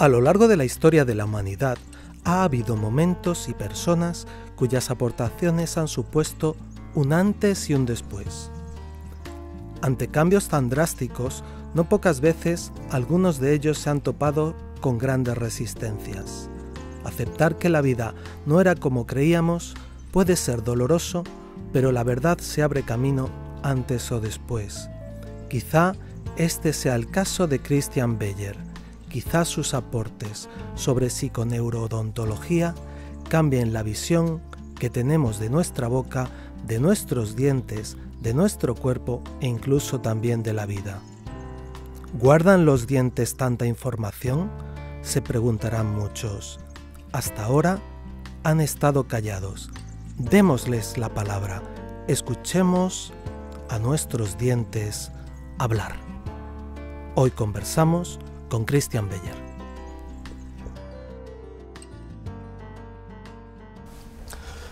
A lo largo de la historia de la humanidad ha habido momentos y personas cuyas aportaciones han supuesto un antes y un después. Ante cambios tan drásticos, no pocas veces algunos de ellos se han topado con grandes resistencias. Aceptar que la vida no era como creíamos puede ser doloroso, pero la verdad se abre camino antes o después. Quizá este sea el caso de Christian Beyer quizás sus aportes sobre psiconeurodontología cambien la visión que tenemos de nuestra boca, de nuestros dientes, de nuestro cuerpo e incluso también de la vida. ¿Guardan los dientes tanta información? Se preguntarán muchos. Hasta ahora han estado callados. Démosles la palabra. Escuchemos a nuestros dientes hablar. Hoy conversamos con Christian Beller.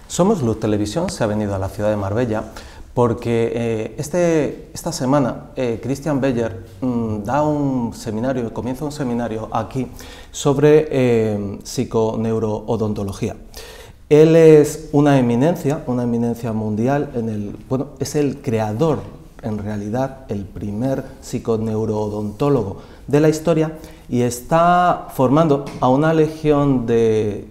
Somos Luz Televisión se ha venido a la ciudad de Marbella porque eh, este, esta semana eh, Christian Beller mm, da un seminario, comienza un seminario aquí sobre eh, psiconeuroodontología. Él es una eminencia, una eminencia mundial, en el, es el creador, en realidad, el primer psiconeuroodontólogo de la historia y está formando a una legión de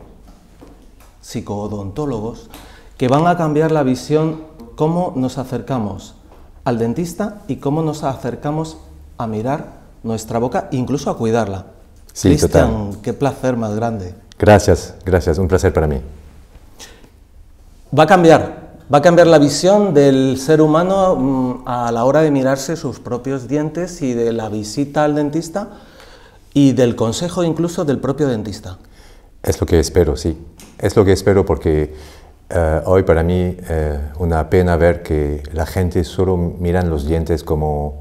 psicodontólogos que van a cambiar la visión cómo nos acercamos al dentista y cómo nos acercamos a mirar nuestra boca, incluso a cuidarla. Sí, qué placer más grande. Gracias, gracias, un placer para mí. Va a cambiar Va a cambiar la visión del ser humano mm, a la hora de mirarse sus propios dientes y de la visita al dentista y del consejo incluso del propio dentista. Es lo que espero, sí. Es lo que espero porque eh, hoy para mí es eh, una pena ver que la gente solo mira los dientes como,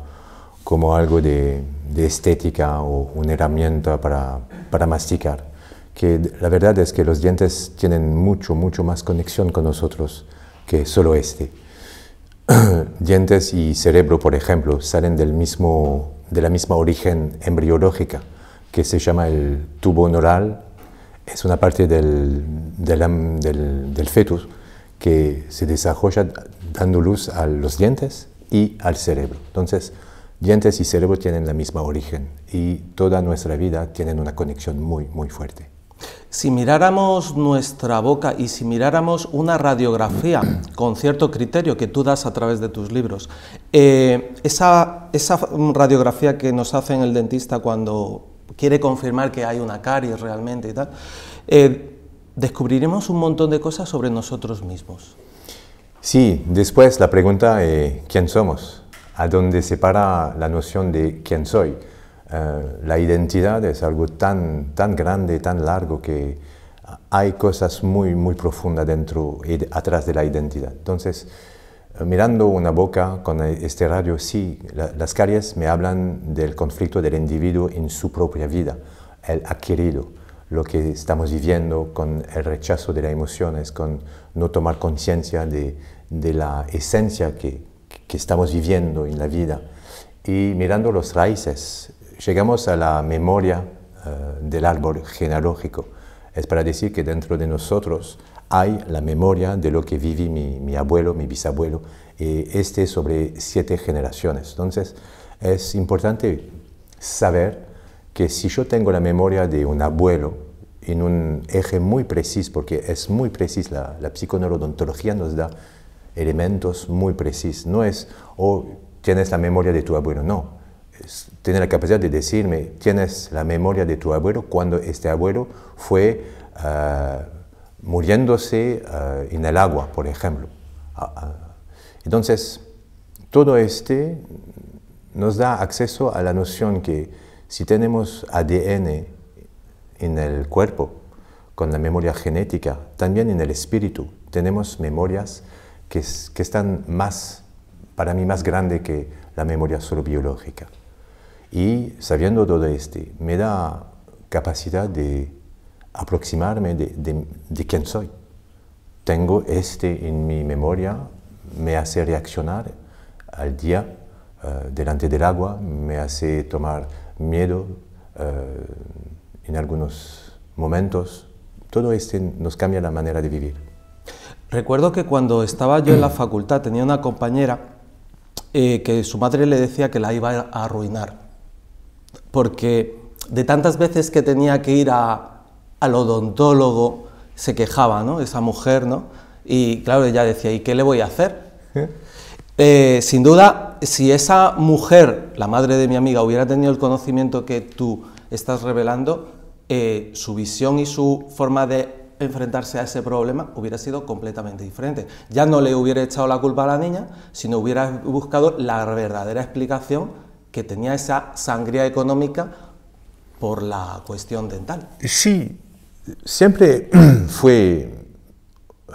algo de, estética o una herramienta para, para masticar. Que la verdad es que los dientes tienen mucho, mucho más conexión con nosotros que solo este. Dientes y cerebro, por ejemplo, salen del mismo, de la misma origen embriológica, que se llama el tubo neural. Es una parte del, del, fetus que se desarrolla dando luz a los dientes y al cerebro. Entonces, dientes y cerebro tienen la misma origen y toda nuestra vida tienen una conexión muy, muy fuerte. Si miráramos nuestra boca y si miráramos una radiografía con cierto criterio que tú das a través de tus libros, eh, esa, radiografía que nos hace el dentista cuando quiere confirmar que hay una caries realmente y tal, eh, descubriremos un montón de cosas sobre nosotros mismos. Sí, después la pregunta eh, ¿quién somos? ¿A dónde se para la noción de quién soy? Eh, la identidad es algo tan, tan grande, tan largo que hay cosas muy, muy profundas dentro y atrás de la identidad. Entonces, eh, mirando una boca con este radio, sí, las calles me hablan del conflicto del individuo en su propia vida, el adquirido, lo que estamos viviendo con el rechazo de las emociones, con no tomar conciencia de, la esencia que, que estamos viviendo en la vida. Y mirando los raíces, llegamos a la memoria eh, del árbol genealógico. Es para decir que dentro de nosotros hay la memoria de lo que viví mi, abuelo, mi bisabuelo, y este sobre siete generaciones. Entonces, es importante saber que si yo tengo la memoria de un abuelo en un eje muy preciso, porque es muy preciso, la, la psiconeurodontología nos da elementos muy precisos, no es, o oh, tienes la memoria de tu abuelo, no, tiene la capacidad de decirme, tienes la memoria de tu abuelo cuando este abuelo fue ah, muriéndose ah, en el agua, por ejemplo. Ah, Entonces, todo este nos da acceso a la noción que si tenemos ADN en el cuerpo, con la memoria genética, también en el espíritu, tenemos memorias que, que están más, para mí, más grande que la memoria solo biológica. Y sabiendo todo esto, me da capacidad de aproximarme de, quién soy. Tengo este en mi memoria, me hace reaccionar al día eh, delante del agua, me hace tomar miedo eh, en algunos momentos. Todo esto nos cambia la manera de vivir. Recuerdo que cuando estaba yo en la facultad tenía una compañera eh, que su madre le decía que la iba a arruinar porque de tantas veces que tenía que ir a, al odontólogo se quejaba, ¿no? Esa mujer, ¿no? Y claro, ella decía, ¿y qué le voy a hacer? ¿Eh? Eh, sin duda, si esa mujer, la madre de mi amiga, hubiera tenido el conocimiento que tú estás revelando, eh, su visión y su forma de enfrentarse a ese problema hubiera sido completamente diferente. Ya no le hubiera echado la culpa a la niña, sino hubiera buscado la verdadera explicación que tenía esa sangría económica por la cuestión dental. Sí, siempre fue,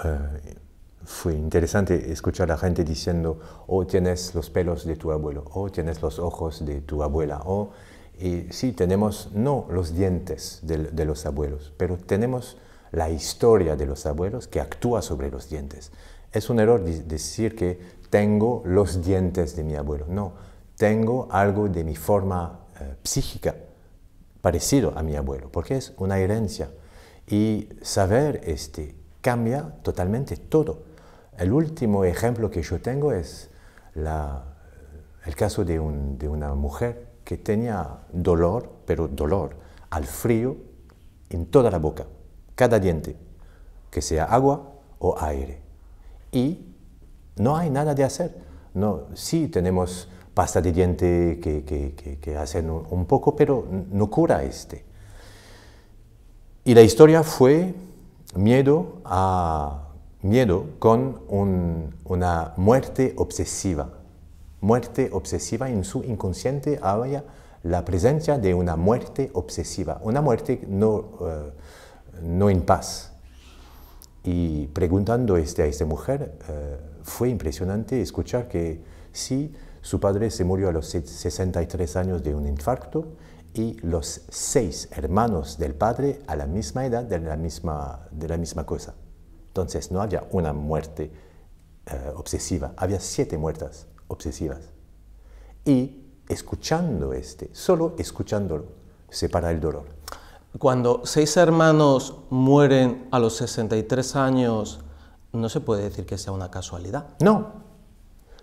eh, fue interesante escuchar a la gente diciendo, oh, tienes los pelos de tu abuelo, o oh, tienes los ojos de tu abuela, o oh, sí, tenemos no los dientes de, los abuelos, pero tenemos la historia de los abuelos que actúa sobre los dientes. Es un error decir que tengo los dientes de mi abuelo, no tengo algo de mi forma eh, psíquica parecido a mi abuelo, porque es una herencia. Y saber este cambia totalmente todo. El último ejemplo que yo tengo es la, el caso de, una mujer que tenía dolor, pero dolor, al frío en toda la boca, cada diente, que sea agua o aire. Y no hay nada de hacer. No, sí tenemos pasta de diente que, que, hacen un, poco, pero no cura este. Y la historia fue miedo a miedo con una muerte obsesiva. Muerte obsesiva en su inconsciente había la presencia de una muerte obsesiva, una muerte no, eh, en paz. Y preguntando este, a esta mujer, eh, fue impresionante escuchar que sí, su padre se murió a los 63 años de un infarto y los seis hermanos del padre a la misma edad de la misma, de la misma cosa. Entonces no había una muerte eh, obsesiva, había siete muertas obsesivas. Y escuchando este, solo escuchándolo, se para el dolor. Cuando seis hermanos mueren a los 63 años, no se puede decir que sea una casualidad. No,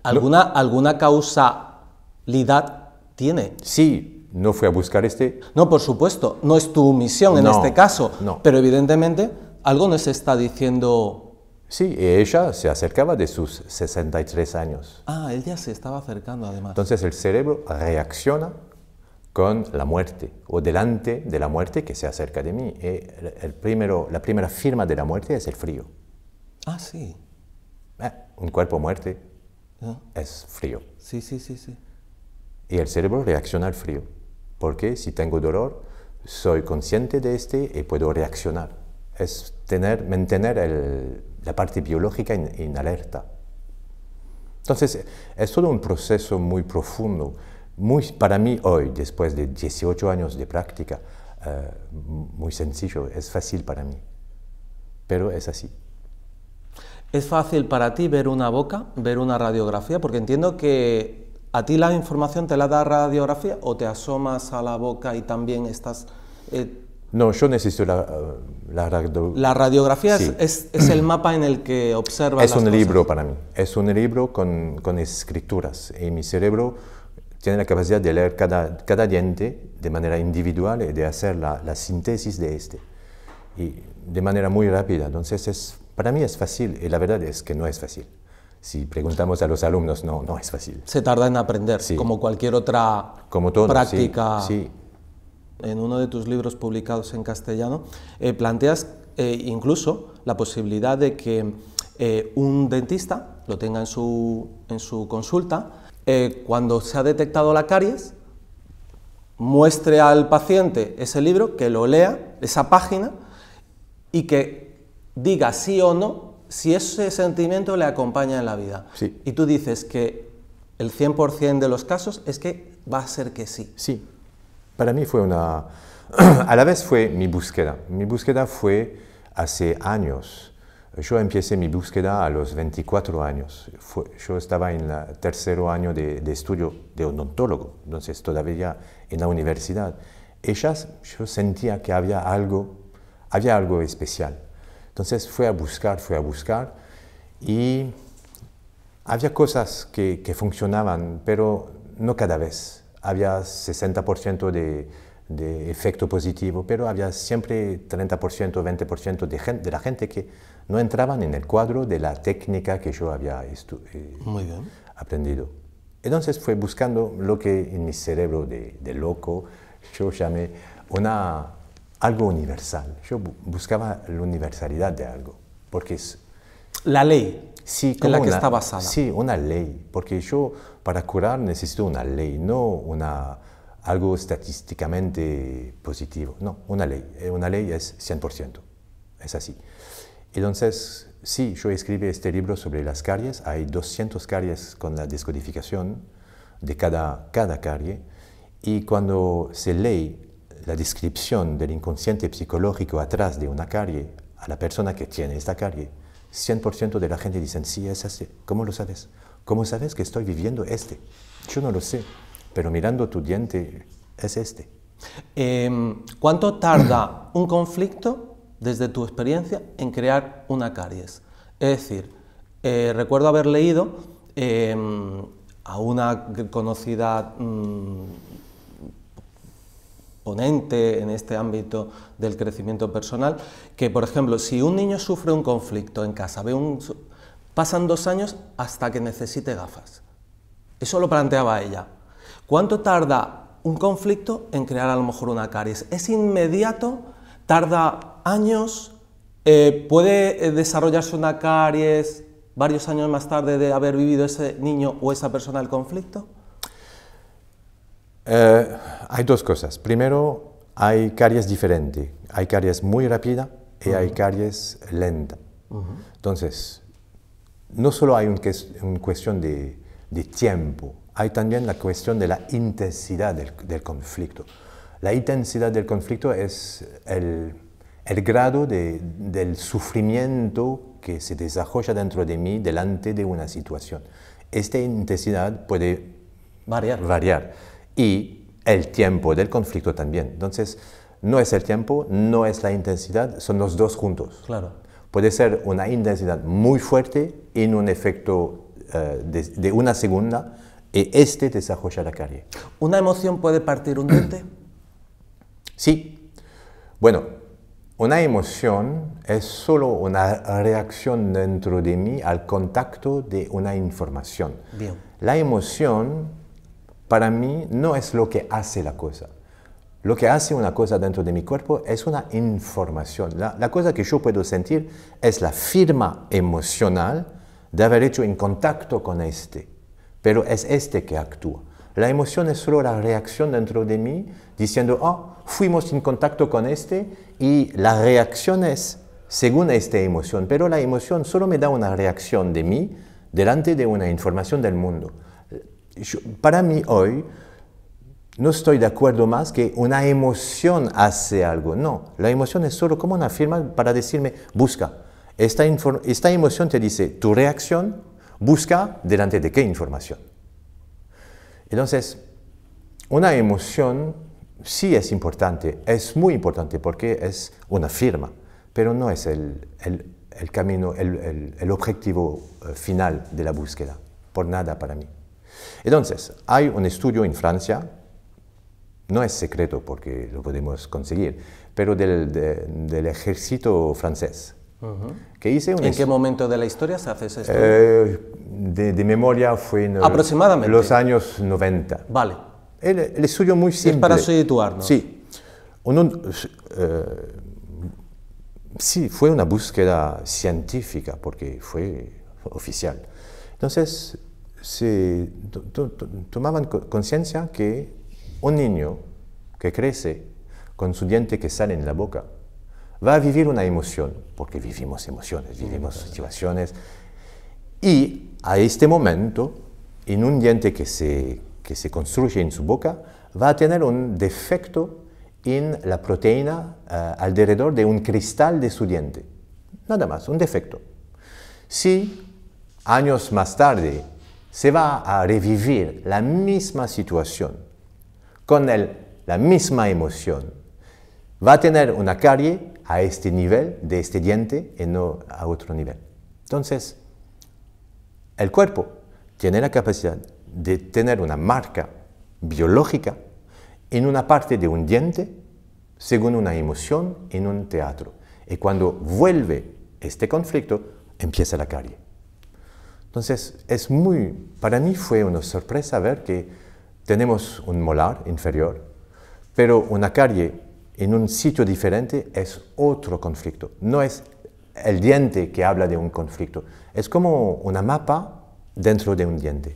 ¿Alguna, ¿Alguna causalidad tiene? Sí, no fue a buscar este. No, por supuesto, no es tu misión en este caso, pero evidentemente algo nos está diciendo... Sí, ella se acercaba de sus 63 años. Ah, él ya se estaba acercando además. Entonces el cerebro reacciona con la muerte o delante de la muerte que se acerca de mí. Eh, el, primero, la primera firma de la muerte es el frío. Ah, sí. Eh, un cuerpo muerto es frío. Sí, sí, sí, sí. Y el cerebro reacciona al frío, porque si tengo dolor, soy consciente de este y puedo reaccionar. Es tener, mantener el, la parte biológica en, alerta. Entonces, es todo un proceso muy profundo. Muy, para mí hoy, después de 18 años de práctica, eh, muy sencillo, es fácil para mí, pero es así. ¿Es fácil para ti ver una boca, ver una radiografía? Porque entiendo que a ti la información te la da radiografía o te asomas a la boca y también estás... Eh, no, yo necesito la, eh, radiografía. la radiografía. Es, el mapa en el que observas. Es un libro para mí, es un libro con, con, escrituras y mi cerebro tiene la capacidad de leer cada, cada diente de manera individual y de hacer la, la síntesis de este, y de manera muy rápida. Entonces es para mí es fácil y eh, la verdad es que no es fácil. Si preguntamos a los alumnos, no, no es fácil. Se tarda en aprender, como cualquier otra práctica. En uno de tus libros publicados en castellano, eh, planteas eh, incluso la posibilidad de que un dentista lo tenga en su, en su consulta, cuando se ha detectado la caries, muestre al paciente ese libro, que lo lea, esa página, y que diga sí o no si ese sentimiento le acompaña en la vida. Y tú dices que el 100% de los casos es que va a ser que sí. Sí. Para mí fue una... a la vez fue mi búsqueda. Mi búsqueda fue hace años. Yo empecé mi búsqueda a los 24 años. yo estaba en el tercer año de, de, estudio de odontólogo, entonces todavía en la universidad. Ellas, yo sentía que había algo, había algo especial. Entonces fui a buscar, fui a buscar y había cosas que, funcionaban, pero no cada vez. Había 60% de, de efecto positivo, pero había siempre 30%, 20% de, de la gente que no entraban en el cuadro de la técnica que yo había eh, aprendido. Entonces fue buscando lo que en mi cerebro de loco yo llamé una algo universal. Yo buscaba la universalidad de algo, porque es... La ley. Sí, en la que está basada. Sí, una ley, porque yo para curar necesito una ley, no una, algo estadísticamente positivo, no, una ley. Eh, una ley es 100%, es así. Entonces, sí, yo escribí este libro sobre las caries, hay 200 caries con la descodificación de cada, cada carie, y cuando se lee la descripción del inconsciente psicológico atrás de una carie a la persona que tiene esta carie, 100% de la gente dice, sí, es así. ¿Cómo lo sabes? ¿Cómo sabes que estoy viviendo este? Yo no lo sé, pero mirando tu diente es este. Em, ¿Cuánto tarda un conflicto, desde tu experiencia, en crear una caries? Es decir, eh, recuerdo haber leído em, a una conocida mm, exponente en este ámbito del crecimiento personal, que por ejemplo, si un niño sufre un conflicto en casa, ve un, pasan dos años hasta que necesite gafas. Eso lo planteaba ella. ¿Cuánto tarda un conflicto en crear a lo mejor una caries? ¿Es inmediato? ¿Tarda años? Eh, ¿Puede eh, desarrollarse una caries varios años más tarde de haber vivido ese niño o esa persona el conflicto? Eh, hay dos cosas. Primero, hay caries diferentes. Hay caries muy rápida y hay caries lenta. Entonces, no solo hay una un cuestión de, tiempo, hay también la cuestión de la intensidad del, conflicto. La intensidad del conflicto es el, grado del sufrimiento que se desarrolla dentro de mí delante de una situación. Esta intensidad puede variar. variar y el tiempo del conflicto también. Entonces, no es el tiempo, no es la intensidad, son los dos juntos. Claro. Puede ser una intensidad muy fuerte en un efecto eh, de, una segunda y e este desarrolla la calle. ¿Una emoción puede partir un diente? sí. Bueno, una emoción es solo una reacción dentro de mí al contacto de una información. Bien. La emoción para mí no es lo que hace la cosa. Lo que hace una cosa dentro de mi cuerpo es una información. La, cosa que yo puedo sentir es la firma emocional de haber hecho en contacto con este. Pero es este que actúa. La emoción es solo la reacción dentro de mí diciendo, oh, fuimos en contacto con este y la reacción es según esta emoción. Pero la emoción solo me da una reacción de mí delante de una información del mundo para mí hoy no estoy de acuerdo más que una emoción hace algo. No, la emoción es solo como una firma para decirme, busca. Esta, esta emoción te dice, tu reacción, busca delante de qué información. Entonces, una emoción sí es importante, es muy importante porque es una firma, pero no es el, camino, el objetivo eh, final de la búsqueda, por nada para mí. Entonces, hay un estudio en Francia, no es secreto porque lo podemos conseguir, pero del, ejército francés. que ¿En qué momento de la historia se hace ese estudio? Eh, de, memoria fue en Aproximadamente. los años 90. Vale. El, estudio muy simple. Es para situarnos. Sí. Eh, sí, fue una búsqueda científica porque fue oficial. Entonces, se tomaban conciencia que un niño que crece con su diente que sale en la boca va a vivir una emoción, porque vivimos emociones, vivimos situaciones, y a este momento, en un diente que se, construye en su boca, va a tener un defecto en la proteína eh, alrededor de un cristal de su diente. Nada más, un defecto. Si años más tarde se va a revivir la misma situación, con él la misma emoción. Va a tener una carie a este nivel de este diente y no a otro nivel. Entonces, el cuerpo tiene la capacidad de tener una marca biológica en una parte de un diente según una emoción en un teatro. Y cuando vuelve este conflicto, empieza la carie. Entonces, es muy, para mí fue una sorpresa ver que tenemos un molar inferior, pero una carie en un sitio diferente es otro conflicto. No es el diente que habla de un conflicto, es como una mapa dentro de un diente.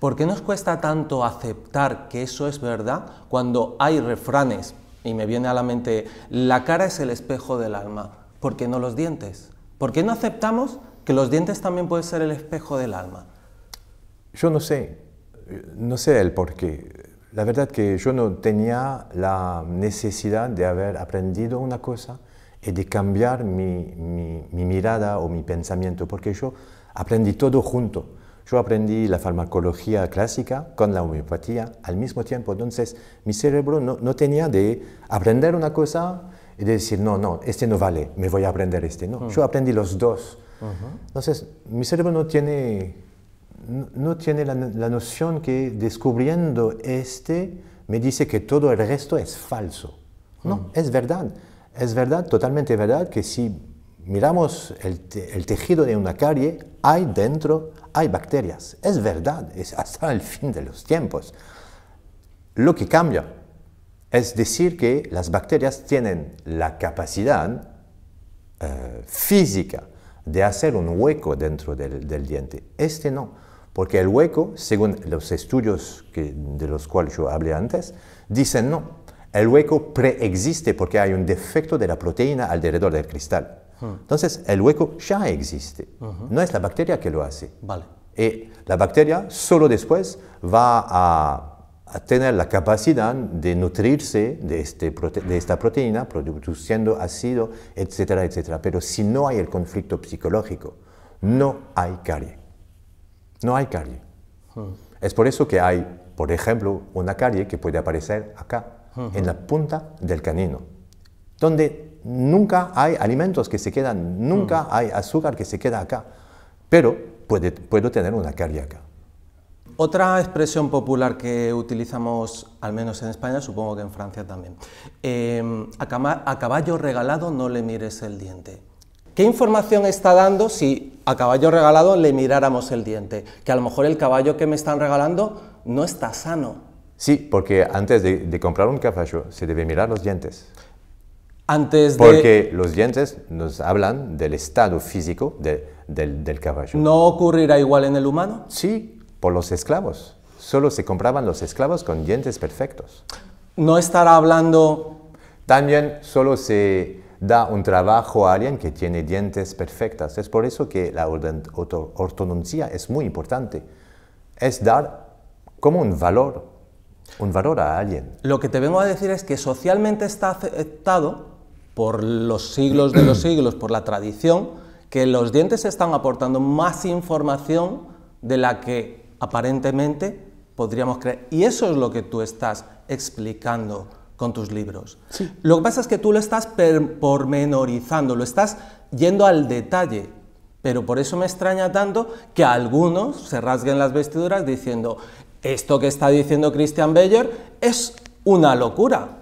¿Por qué nos cuesta tanto aceptar que eso es verdad cuando hay refranes? Y me viene a la mente, la cara es el espejo del alma. ¿Por qué no los dientes? ¿Por qué no aceptamos que los dientes también pueden ser el espejo del alma. Yo no sé, no sé el por qué. La verdad que yo no tenía la necesidad de haber aprendido una cosa y de cambiar mi, mirada o mi pensamiento, porque yo aprendí todo junto. Yo aprendí la farmacología clásica con la homeopatía al mismo tiempo, entonces mi cerebro no, tenía de aprender una cosa y de decir, no, no, este no vale, me voy a aprender este. No, mm. yo aprendí los dos entonces, mi cerebro no tiene, la, noción que descubriendo este me dice que todo el resto es falso. No, mm. es verdad. Es verdad, totalmente verdad, que si miramos el, tejido de una carie, hay dentro, hay bacterias. Es verdad, es hasta el fin de los tiempos. Lo que cambia es decir que las bacterias tienen la capacidad eh, física de hacer un hueco dentro del, diente. Este no, porque el hueco, según los estudios de los cuales yo hablé antes, dicen no, el hueco preexiste porque hay un defecto de la proteína alrededor del cristal. Entonces, el hueco ya existe, no es la bacteria que lo hace. Vale. Y eh, la bacteria solo después va a tener la capacidad de nutrirse este de, esta proteína, produciendo ácido, etcétera, etcétera. Pero si no hay el conflicto psicológico, no hay carie. No hay carie. Hmm. Es por eso que hay, por ejemplo, una carie que puede aparecer acá, hmm. en la punta del canino, donde nunca hay alimentos que se quedan, nunca hmm. hay azúcar que se queda acá. Pero puede, puedo tener una carie acá. Otra expresión popular que utilizamos, al menos en España, supongo que en Francia también, em, a caballo regalado no le mires el diente. ¿Qué información está dando si a caballo regalado le miráramos el diente? Que a lo mejor el caballo que me están regalando no está sano. Sí, porque antes de, comprar un caballo se debe mirar los dientes. Antes de... Porque los dientes nos hablan del estado físico del, del caballo. ¿No ocurrirá igual en el humano? Sí, por los esclavos. Solo se compraban los esclavos con dientes perfectos. No estará hablando... También solo se da un trabajo a alguien que tiene dientes perfectas... Es por eso que la ortodoncia es muy importante. Es dar como un valor, un valor a alguien. Lo que te vengo a decir es que socialmente está aceptado por los siglos de los siglos, por la tradición, que los dientes están aportando más información de la que aparentemente podríamos creer. Y eso es lo que tú estás explicando con tus libros. Lo que pasa es que tú lo estás pormenorizando, lo estás yendo al detalle. Pero por eso me extraña tanto que algunos se rasguen las vestiduras diciendo, esto que está diciendo Christian Beyer es una locura.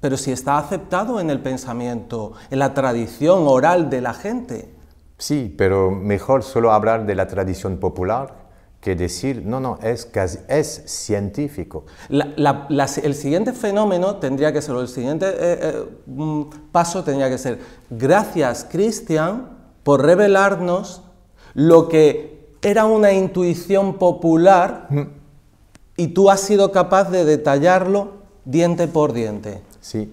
Pero si está aceptado en el pensamiento, en la tradición oral de la gente. Sí, pero mejor solo hablar de la tradición popular que decir, no, no, es, casi, es científico. el siguiente fenómeno tendría que ser, o el siguiente eh, eh, paso tendría que ser, gracias Cristian por revelarnos lo que era una intuición popular y tú has sido capaz de detallarlo diente por diente. Sí,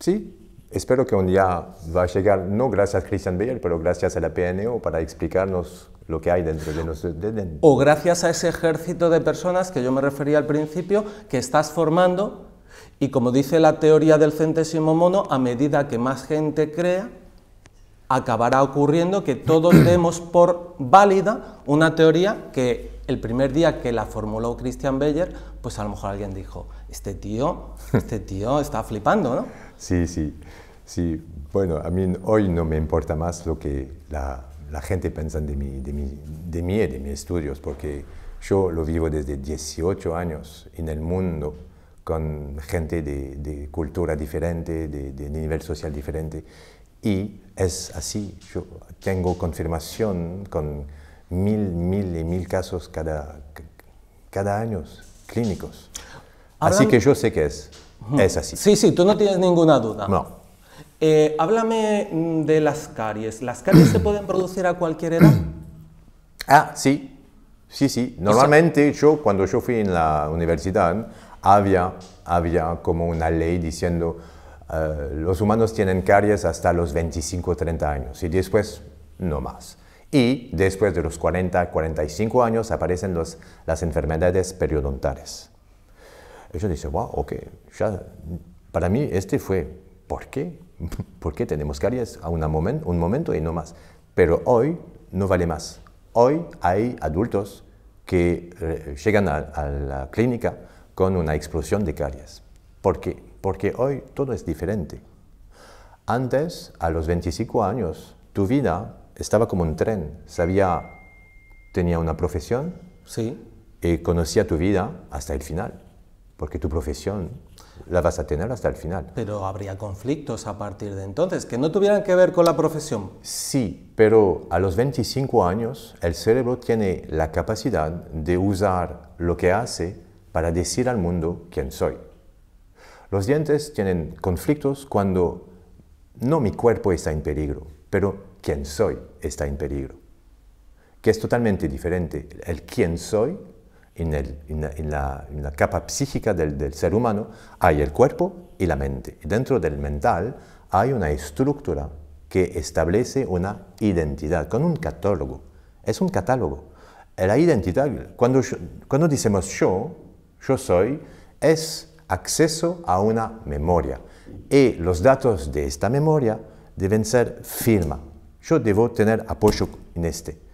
sí, espero que un día va a llegar, no gracias a Christian Bayer, pero gracias a la PNO para explicarnos lo que hay dentro de nosotros. O gracias a ese ejército de personas que yo me refería al principio, que estás formando y como dice la teoría del centésimo mono, a medida que más gente crea, acabará ocurriendo que todos demos por válida una teoría que el primer día que la formuló Christian Beyer, pues a lo mejor alguien dijo, este tío, este tío está flipando, ¿no? Sí, sí, sí. Bueno, a mí hoy no me importa más lo que la, gente piensa de mí, de, mí, de y de mis estudios, porque yo lo vivo desde 18 años en el mundo con gente de, cultura diferente, de, nivel social diferente. Y es así, yo tengo confirmación con mil, mil y mil casos cada, cada año clínicos. así que yo sé que es. Es así. Sí, sí, tú no tienes ninguna duda. No. Eh, háblame mm, de las caries. ¿Las caries se pueden producir a cualquier edad? Ah, sí. Sí, sí. Normalmente yo, cuando yo fui en la universidad, había, había como una ley diciendo eh, los humanos tienen caries hasta los 25 o 30 años y después no más. Y después de los 40, 45 años aparecen los, las enfermedades periodontales yo dije, wow, ok, ya, para mí este fue, ¿por qué? ¿Por qué tenemos caries a un momento y no más? Pero hoy no vale más. Hoy hay adultos que eh, llegan a, la clínica con una explosión de caries. ¿Por qué? Porque hoy todo es diferente. Antes, a los 25 años, tu vida estaba como un tren. Sabía, tenía una profesión sí. y conocía tu vida hasta el final porque tu profesión la vas a tener hasta el final. Pero habría conflictos a partir de entonces que no tuvieran que ver con la profesión. Sí, pero a los 25 años el cerebro tiene la capacidad de usar lo que hace para decir al mundo quién soy. Los dientes tienen conflictos cuando no mi cuerpo está en peligro, pero quién soy está en peligro. Que es totalmente diferente el quién soy en, la, capa psíquica del, ser humano hay el cuerpo y la mente. dentro del mental hay una estructura que establece una identidad, con un catálogo. Es un catálogo. La identidad, cuando, cuando decimos yo, yo soy, es acceso a una memoria. Y los datos de esta memoria deben ser firma. Yo debo tener apoyo en este.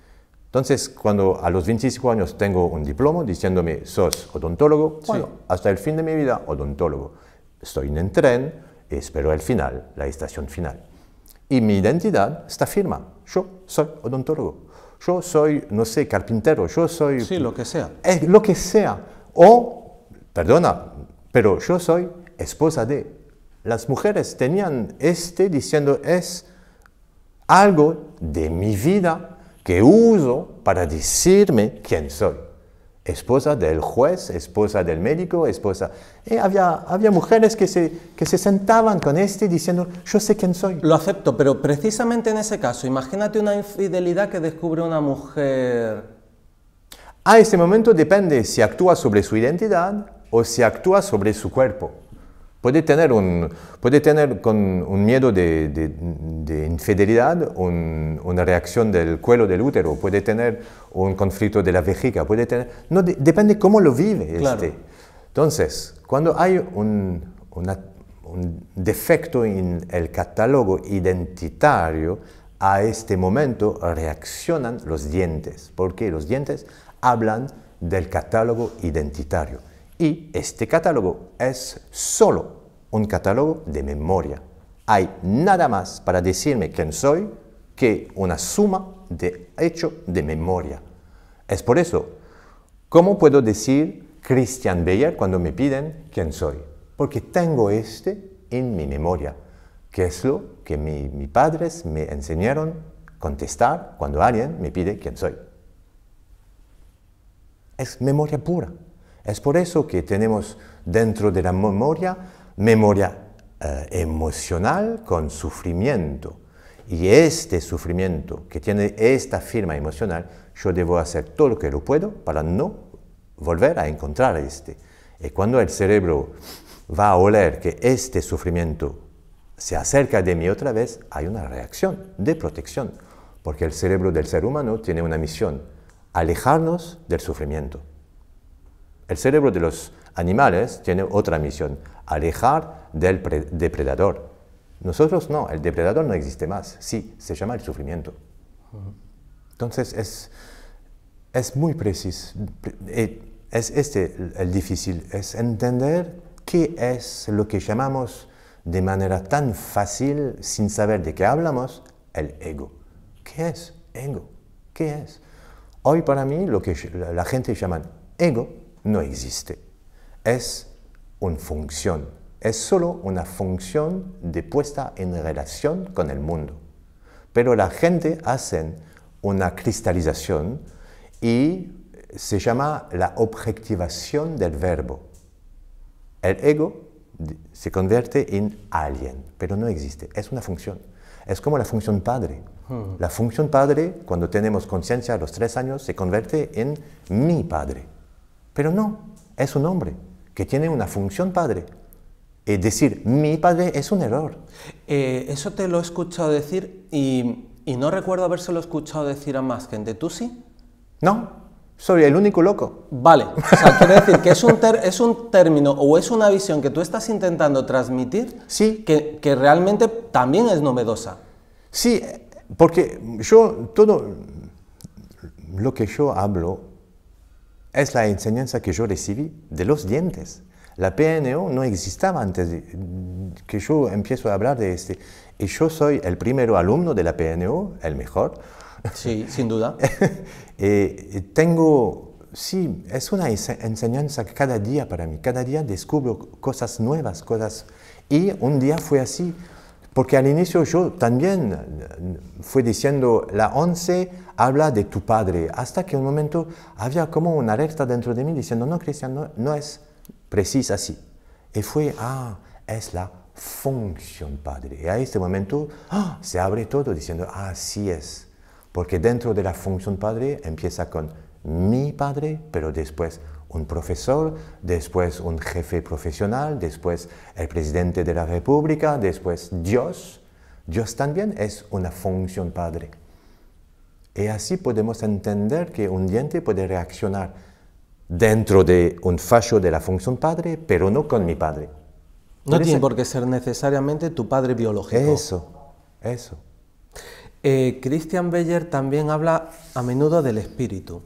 Entonces, cuando a los 25 años tengo un diploma diciéndome, sos odontólogo, hasta el fin de mi vida, odontólogo. Estoy en el tren, espero el final, la estación final. Y mi identidad está firma. Yo soy odontólogo. Yo soy, no sé, carpintero. Yo soy... Sí, lo que sea. Es lo que sea. O, perdona, pero yo soy esposa de. Las mujeres tenían este diciendo, es algo de mi vida que uso para decirme quién soy. Esposa del juez, esposa del médico, esposa... Y eh, había, mujeres que se, que se sentaban con este diciendo, yo sé quién soy. Lo acepto, pero precisamente en ese caso, imagínate una infidelidad que descubre una mujer. A ese momento depende si actúa sobre su identidad o si actúa sobre su cuerpo. Puede tener un, puede tener con un miedo de, infidelidad, una reacción del cuello del útero, puede tener un conflicto de la vejiga, puede tener... No, de, depende cómo lo vive este. Entonces, cuando hay un defecto en el catálogo identitario, a este momento reaccionan los dientes, porque los dientes hablan del catálogo identitario. Y este catálogo es solo un catálogo de memoria. Hay nada más para decirme quién soy que una suma de hecho de memoria. Es por eso, ¿cómo puedo decir Christian Beyer cuando me piden quién soy? Porque tengo este en mi memoria, que es lo que mis padres me enseñaron contestar cuando alguien me pide quién soy. Es memoria pura. Es por eso que tenemos dentro de la memoria memoria eh, emocional con sufrimiento. Y este sufrimiento que tiene esta firma emocional, yo debo hacer todo lo que lo puedo para no volver a encontrar este. Y cuando el cerebro va a oler que este sufrimiento se acerca de mí otra vez, hay una reacción de protección, porque el cerebro del ser humano tiene una misión, alejarnos del sufrimiento. El cerebro de los animales tiene otra misión, alejar del depredador. Nosotros no, el depredador no existe más, sí, se llama el sufrimiento. Entonces es, muy preciso, eh, es este el difícil, es entender qué es lo que llamamos de manera tan fácil, sin saber de qué hablamos, el ego. ¿Qué es ego? ¿Qué es? Hoy para mí lo que la gente llama ego no existe. Es una función, es solo una función de puesta en relación con el mundo. Pero la gente hace una cristalización y eh, se llama la objetivación del verbo. El ego se convierte en alien, pero no existe, es una función. Es como la función padre. Hmm. La función padre, cuando tenemos conciencia a los tres años, se convierte en mi padre. Pero no, es un hombre que tiene una función padre. Es decir, mi padre es un error. Eh, eso te lo he escuchado decir y, no recuerdo habérselo escuchado decir a más gente. ¿Tú sí? No, soy el único loco. Vale, o sea, quiere decir que es un, es un término o es una visión que tú estás intentando transmitir sí. que, que realmente también es novedosa. Sí, porque yo, todo lo que yo hablo es la enseñanza que yo recibí de los dientes. La PNO no existaba antes de que yo empiezo a hablar de este. Y yo soy el primero alumno de la PNO, el mejor. Sí, sin duda. Eh, eh, tengo, sí, es una enseñanza cada día para mí. Cada día descubro cosas nuevas, cosas... Y un día fue así, porque al inicio yo también eh, fue diciendo, la once habla de tu padre, hasta que un momento había como una alerta dentro de mí diciendo, no, Cristian, no, es precisa así. Y fue, ah, es la función padre. Y a este momento ¡ah! se abre todo diciendo, ah, sí es. Porque dentro de la función padre empieza con mi padre, pero después un profesor, después un jefe profesional, después el presidente de la República, después Dios. Dios también es una función padre. Y así podemos entender que un diente puede reaccionar dentro de un fallo de la función padre, pero no con mi padre. No tiene por qué ser necesariamente tu padre biológico. Eso, eso. Eh, Christian Beyer también habla a menudo del espíritu.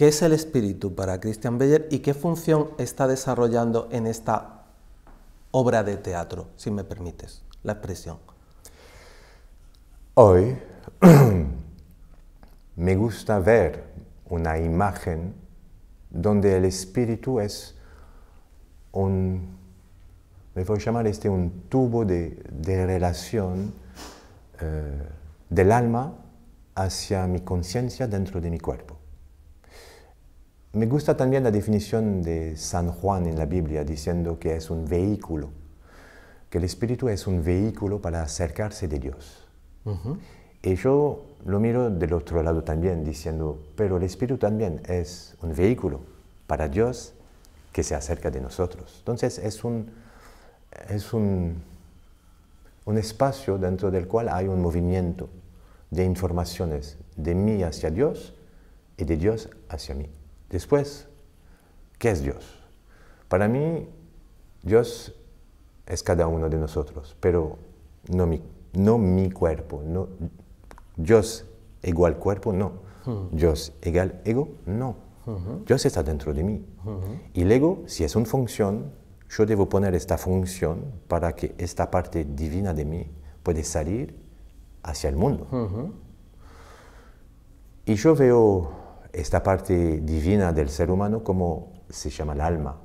¿Qué es el espíritu para Christian Beyer y qué función está desarrollando en esta obra de teatro, si me permites la expresión? Hoy me gusta ver una imagen donde el espíritu es un, me voy llamar este un tubo de, relación eh, del alma hacia mi conciencia dentro de mi cuerpo. Me gusta también la definición de San Juan en la Biblia diciendo que es un vehículo, que el Espíritu es un vehículo para acercarse de Dios. Y yo lo miro del otro lado también diciendo, pero el Espíritu también es un vehículo para Dios que se acerca de nosotros. Entonces es un, es un, un espacio dentro del cual hay un movimiento de informaciones de mí hacia Dios y de Dios hacia mí. Después, ¿qué es Dios? Para mí, Dios es cada uno de nosotros, pero no mi, no mi cuerpo. No, Dios igual cuerpo, no. Dios igual ego, no. Dios está dentro de mí. Y el ego, si es una función, yo debo poner esta función para que esta parte divina de mí puede salir hacia el mundo. Y yo veo esta parte divina del ser humano como se llama el alma.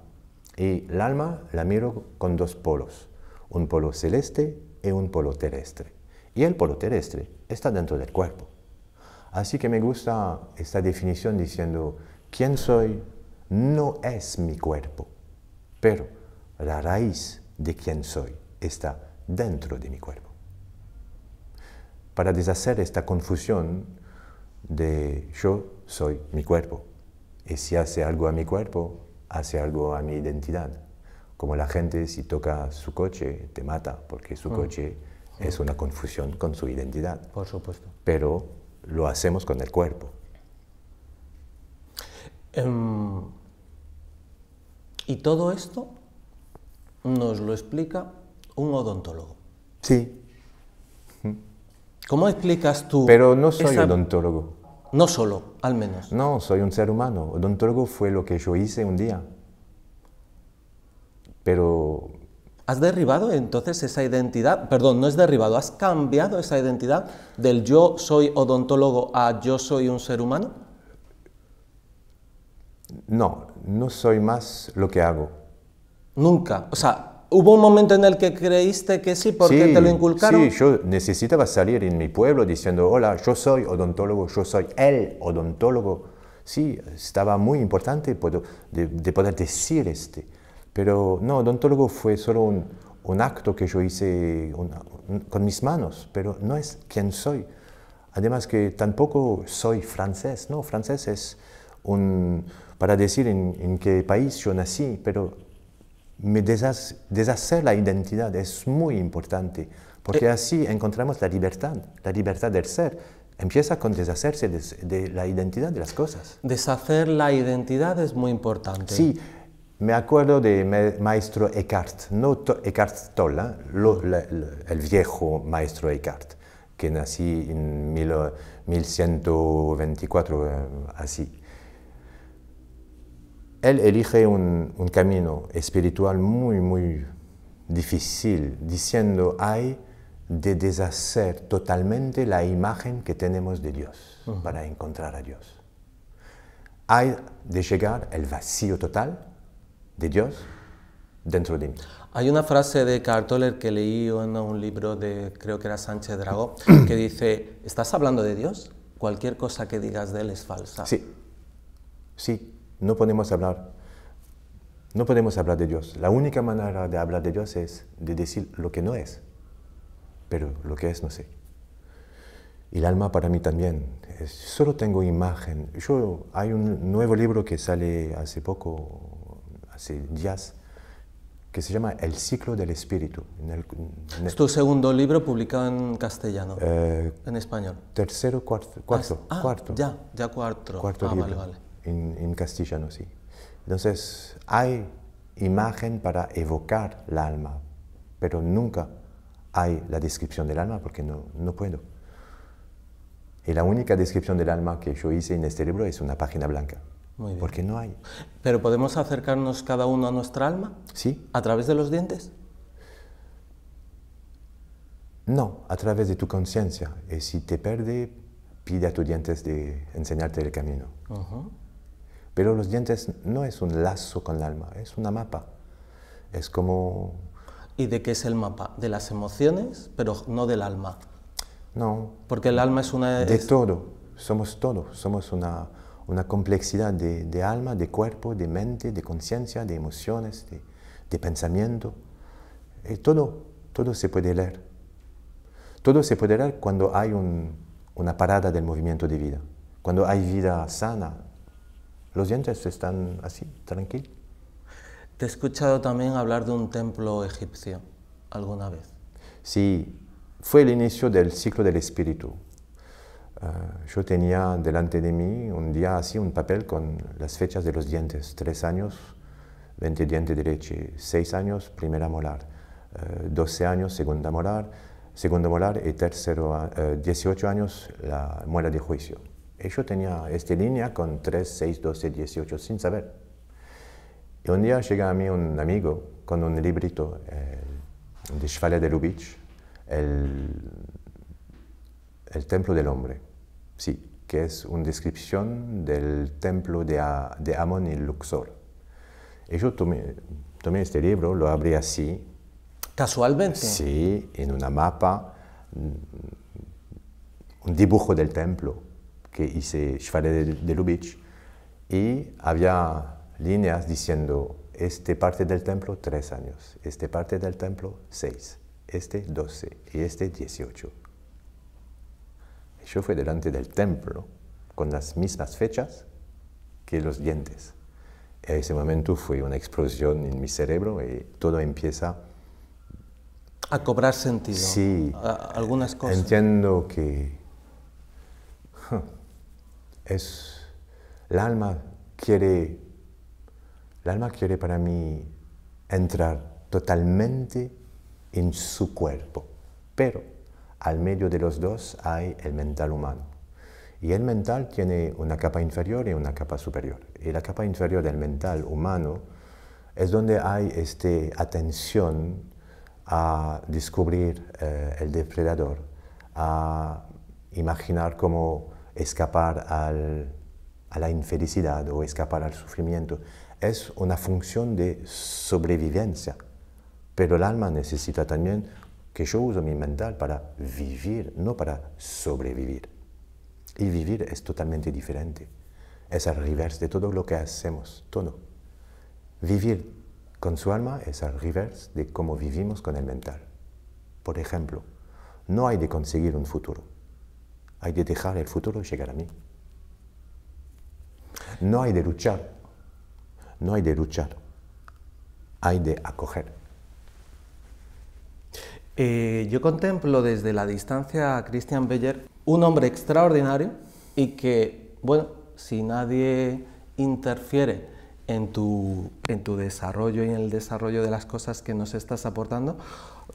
Y el alma la miro con dos polos, un polo celeste y un polo terrestre. Y el polo terrestre está dentro del cuerpo. Así que me gusta esta definición diciendo, quién soy no es mi cuerpo, pero la raíz de quién soy está dentro de mi cuerpo. Para deshacer esta confusión de yo soy mi cuerpo. Y si hace algo a mi cuerpo, hace algo a mi identidad. Como la gente si toca su coche, te mata, porque su mm. coche es una confusión con su identidad. Por supuesto. Pero lo hacemos con el cuerpo. Em, y todo esto nos lo explica un odontólogo. Sí. ¿Cómo explicas tú? Pero no soy odontólogo. No solo, al menos. No, soy un ser humano. Odontólogo fue lo que yo hice un día. Pero... ¿Has derribado entonces esa identidad? Perdón, no es derribado, ¿has cambiado esa identidad del yo soy odontólogo a yo soy un ser humano? No, no soy más lo que hago. Nunca. O sea, ¿Hubo un momento en el que creíste que sí porque te lo inculcaron? Sí, yo necesitaba salir en mi pueblo diciendo, hola, yo soy odontólogo, yo soy el odontólogo. Sí, estaba muy importante de, de poder decir este. Pero no, odontólogo fue solo un, acto que yo hice con mis manos, pero no es quien soy. Además que tampoco soy francés, no, francés es un, para decir en, en qué país yo nací, pero deshacer la identidad es muy importante, porque eh. así encontramos la libertad, la libertad del ser. Empieza con deshacerse de, la identidad de las cosas. Deshacer la identidad es muy importante. Sí, me acuerdo de maestro Eckhart, no Eckhart Tolle, ¿eh? el viejo maestro Eckhart, que nací en 1124, eh, así él elige un, camino espiritual muy, muy difícil, diciendo, hay de deshacer totalmente la imagen que tenemos de Dios para encontrar a Dios. Hay de llegar al vacío total de Dios dentro de mí. Hay una frase de Cartoler que leí en un libro de, creo que era Sánchez Dragó, que dice, ¿estás hablando de Dios? Cualquier cosa que digas de él es falsa. Sí, sí, no podemos hablar. No podemos hablar de Dios. La única manera de hablar de Dios es de decir lo que no es. Pero lo que es, no sé. Y El alma para mí también. solo tengo imagen. Yo, hay un nuevo libro que sale hace poco, hace días, que se llama El ciclo del espíritu. En es tu segundo libro publicado en castellano, eh, en español. Tercero, cuarto. Cuarto, ah, Ya, ya cuarto. Cuarto ah, Vale, vale en, castellano, sí. Entonces, hay imagen para evocar la alma, pero nunca hay la descripción del alma porque no, no puedo. Y la única descripción del alma que yo hice en este libro es una página blanca. Porque no hay. ¿Pero podemos acercarnos cada uno a nuestra alma? Sí. ¿A través de los dientes? No, a través de tu conciencia. Y eh, si te pierdes pide a tus dientes de enseñarte el camino. Pero los dientes no es un lazo con el alma, es un mapa. Es como... ¿Y de qué es el mapa? De las emociones, pero no del alma. No. Porque el alma es una... De todo, somos todo, somos una, una complejidad de, de, alma, de cuerpo, de mente, de conciencia, de emociones, de, pensamiento. Y eh, todo, todo se puede leer. Todo se puede leer cuando hay un, una parada del movimiento de vida. Cuando hay vida sana, los dientes están así, tranquilos. Te he escuchado también hablar de un templo egipcio alguna vez. Sí, fue el inicio del ciclo del espíritu. Ah, yo tenía delante de mí un día así un papel con las fechas de los dientes, tres años, 20 dientes de leche, años, primera molar, ah, Doce años, segunda molar, Segunda molar y tercero, 18 ah, años, la muela de juicio. Eh, yo tenía esta línea con 3, 6, 12, 18 sin saber. Y un día llega a mí un amigo con un librito eh, de Shvale de Lubitsch, el, el, Templo del Hombre, sí, que es una descripción del templo de, de Amón y Luxor. Y yo tomé, tomé este libro, lo abrí así. ¿Casualmente? Sí, en una mapa, un dibujo del templo que hice Shvale de, Lubitsch, y había líneas diciendo, este parte del templo, tres años, este parte del templo, seis, este, doce, y este, dieciocho. Yo fui delante del templo con las mismas fechas que los dientes. En ese momento fue una explosión en mi cerebro y todo empieza a cobrar sentido. Sí. algunas cosas. Entiendo que es, el alma quiere, alma quiere para mí entrar totalmente en su cuerpo, pero al medio de los dos hay el mental humano. Y el mental tiene una capa inferior y una capa superior. Y la capa inferior del mental humano es donde hay esta atención a descubrir eh, el depredador, a imaginar cómo escapar al, a la infelicidad o escapar al sufrimiento. Es una función de sobrevivencia, pero el alma necesita también que yo uso mi mental para vivir, no para sobrevivir. Y vivir es totalmente diferente. Es al revés de todo lo que hacemos, todo. Vivir con su alma es al revés de cómo vivimos con el mental. Por ejemplo, no hay de conseguir un futuro hay de dejar el futuro y llegar a mí. No hay de luchar, no hay de luchar, hay de acoger. Eh, yo contemplo desde la distancia a Christian Beller, un hombre extraordinario y que, bueno, si nadie interfiere en tu, en tu desarrollo y en el desarrollo de las cosas que nos estás aportando,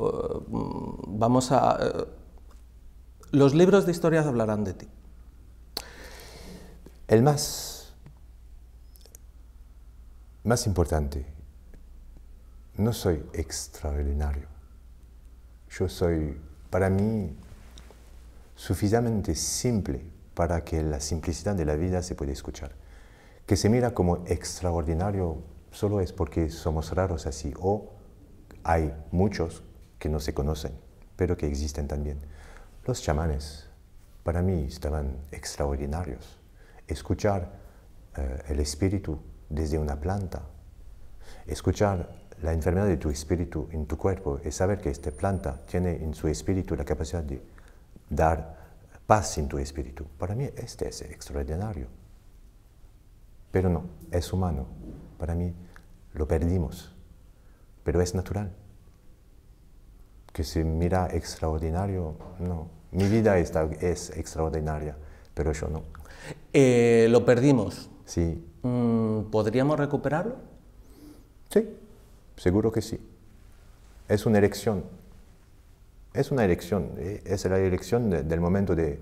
eh, vamos a... Eh, los libros de historia hablarán de ti. El más, más importante, no soy extraordinario. Yo soy, para mí, suficientemente simple para que la simplicidad de la vida se pueda escuchar. Que se mira como extraordinario solo es porque somos raros así o hay muchos que no se conocen, pero que existen también. Los chamanes para mí estaban extraordinarios. Escuchar eh, el espíritu desde una planta, escuchar la enfermedad de tu espíritu en tu cuerpo y saber que esta planta tiene en su espíritu la capacidad de dar paz en tu espíritu. Para mí este es extraordinario. Pero no, es humano. Para mí lo perdimos. Pero es natural. Que se mira extraordinario, no, mi vida está, es extraordinaria, pero yo no. Eh, lo perdimos. Sí. Mm, ¿Podríamos recuperarlo? Sí, seguro que sí. Es una elección. Es una elección. Eh, es la elección del momento de,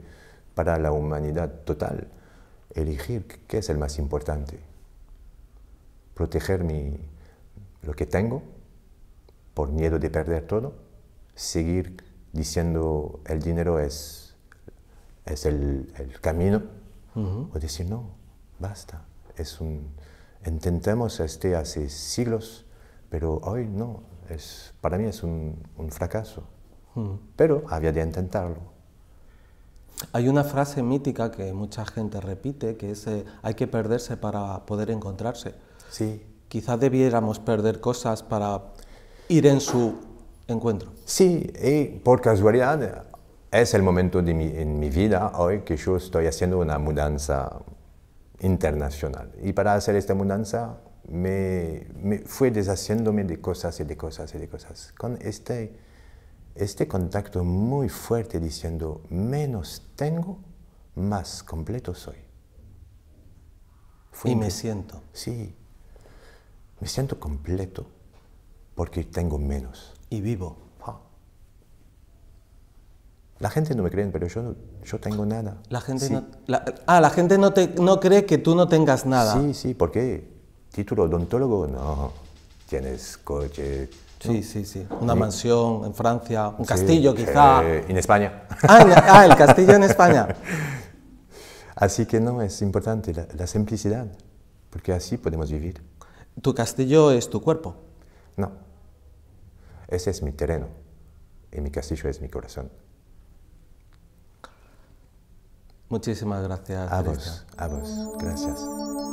para la humanidad total. Elegir qué es el más importante. Proteger mi, lo que tengo por miedo de perder todo. Seguir diciendo el dinero es, es el, camino, o decir no, basta. Es un, intentamos este hace siglos, pero hoy no. Es, para mí es un, fracaso. Pero había de intentarlo. Hay una frase mítica que mucha gente repite, que es eh, hay que perderse para poder encontrarse. Sí. Quizás debiéramos perder cosas para ir en su Sí, y por casualidad es el momento de mi, en mi vida hoy que yo estoy haciendo una mudanza internacional. Y para hacer esta mudanza me, fui deshaciéndome de cosas y de cosas y de cosas. Con este, este contacto muy fuerte diciendo, menos tengo, más completo soy. y me siento. Sí, me siento completo porque tengo menos y vivo. La gente no me cree, pero yo, yo tengo nada. La gente no, ah, la gente no, te, no cree que tú no tengas nada. Sí, sí, porque título odontólogo, no. Tienes coche. Sí, sí, sí. Una mansión en Francia, un castillo eh, quizá. en España. Ah, ah, el castillo en España. Así que no, es importante la, la simplicidad, porque así podemos vivir. ¿Tu castillo es tu cuerpo? No. Ese es mi terreno y mi castillo es mi corazón. Muchísimas gracias. A vos, a vos. Gracias.